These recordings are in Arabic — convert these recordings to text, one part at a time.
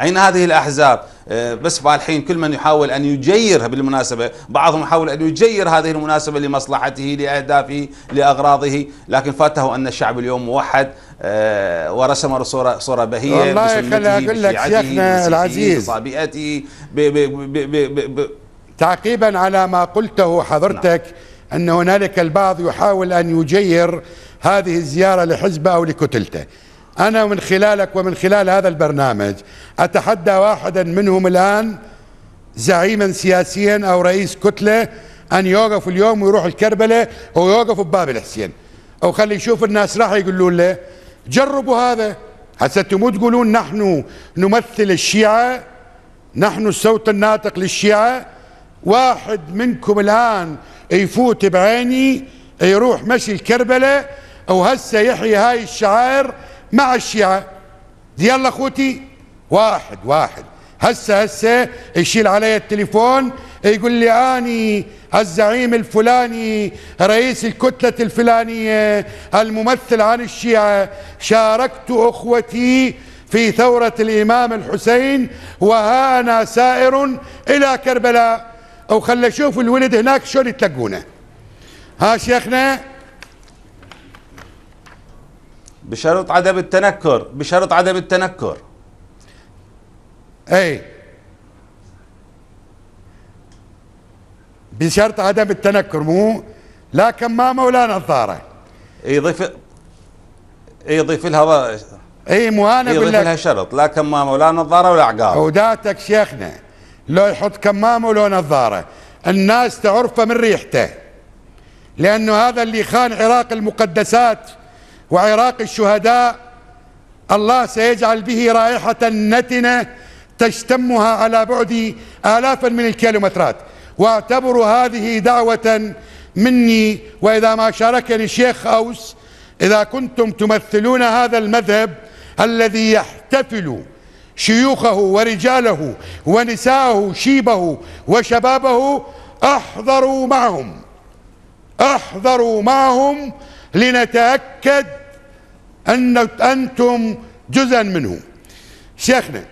أين هذه الأحزاب آه، بس بالحين كل من يحاول أن يجيرها بالمناسبة بعضهم يحاول أن يجير هذه المناسبة لمصلحته لأهدافه لأغراضه لكن فاته أن الشعب اليوم موحد آه، ورسم صورة, صورة بهية والله خليني أقول لك شيخنا العزيز بطبيعته تعقيبا على ما قلته حضرتك نعم. أن هنالك البعض يحاول أن يجير هذه الزيارة لحزبه أو لكتلته أنا من خلالك ومن خلال هذا البرنامج أتحدى واحدا منهم الآن زعيما سياسيا أو رئيس كتلة أن يوقف اليوم ويروح الكربلة ويوقف بباب الحسين أو خلي يشوف الناس راح يقولون له جربوا هذا انتم مو تقولون نحن نمثل الشيعة نحن الصوت الناطق للشيعة واحد منكم الآن يفوت بعيني يروح مشي الكربلة أو هسه يحيي هاي الشعائر مع الشيعة يلا اخوتي واحد واحد هسه هسه يشيل علي التليفون يقول لي اني الزعيم الفلاني رئيس الكتلة الفلانية الممثل عن الشيعة شاركت اخوتي في ثورة الامام الحسين وها انا سائر الى كربلاء او خلي اشوف الولد هناك شلون يتلقونه ها شيخنا بشرط عدم التنكر بشرط عدم التنكر اي بشرط عدم التنكر مو لكن ما مولانا الظاهره يضيف يضيف لها اي مو انا اقول لك لها شرط لا كمامه ولا نظاره ولا عقاب وداتك شيخنا لو يحط كمامه ولو نظاره الناس تعرفه من ريحته لانه هذا اللي خان عراق المقدسات وعراق الشهداء الله سيجعل به رائحة نتنة تشتمها على بعد آلافا من الكيلومترات واعتبر هذه دعوة مني وإذا ما شاركني الشيخ أوس إذا كنتم تمثلون هذا المذهب الذي يحتفل شيوخه ورجاله ونساءه شيبه وشبابه احضروا معهم احضروا معهم لنتأكد أن أنتم جزءا منه شيخنا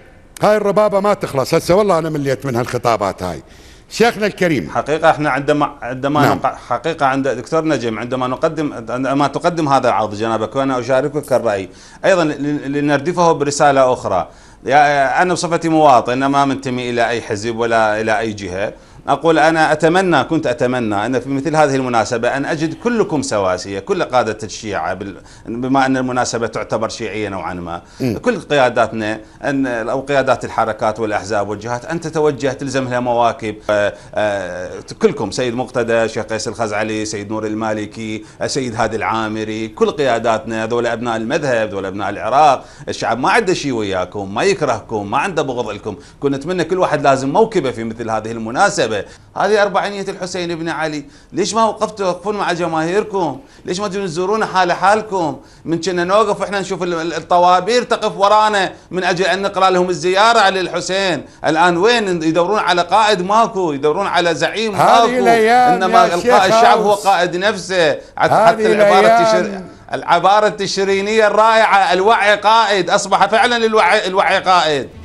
هاي الربابة ما تخلص هسه والله أنا مليت من هالخطابات هاي شيخنا الكريم حقيقة احنا عندما عندما نعم. حقيقة عند دكتور نجم عندما نقدم عندما تقدم هذا العرض جنابك وانا اشاركك الرأي ايضا لنردفه برسالة اخرى انا بصفتي مواطن ما منتمي الى اي حزب ولا الى اي جهة أقول أنا أتمنى كنت أتمنى أن في مثل هذه المناسبة أن أجد كلكم سواسية كل قادة الشيعة بما أن المناسبة تعتبر شيعية نوعا ما كل قياداتنا أن أو قيادات الحركات والأحزاب والجهات أن تتوجه تلزم لها مواكب آه، آه، كلكم سيد مقتدى شيخ قيس الخزعلي سيد نور المالكي سيد هادي العامري كل قياداتنا هذول أبناء المذهب هذول أبناء العراق الشعب ما عنده شيء وياكم ما يكرهكم ما عنده بغض لكم كنت أتمنى كل واحد لازم موكبه في مثل هذه المناسبة طيبه هذه اربعينيه الحسين بن علي ليش ما وقفتوا توقفون مع جماهيركم ليش ما تجون تزورونا حال حالكم من كنا نوقف احنا نشوف الطوابير تقف ورانا من اجل ان نقرا لهم الزياره على الحسين الان وين يدورون على قائد ماكو يدورون على زعيم ماكو انما القائد الشعب هو قائد نفسه حتى العباره تشير العبارة التشرينية الرائعة الوعي قائد أصبح فعلا الوعي, الوعي قائد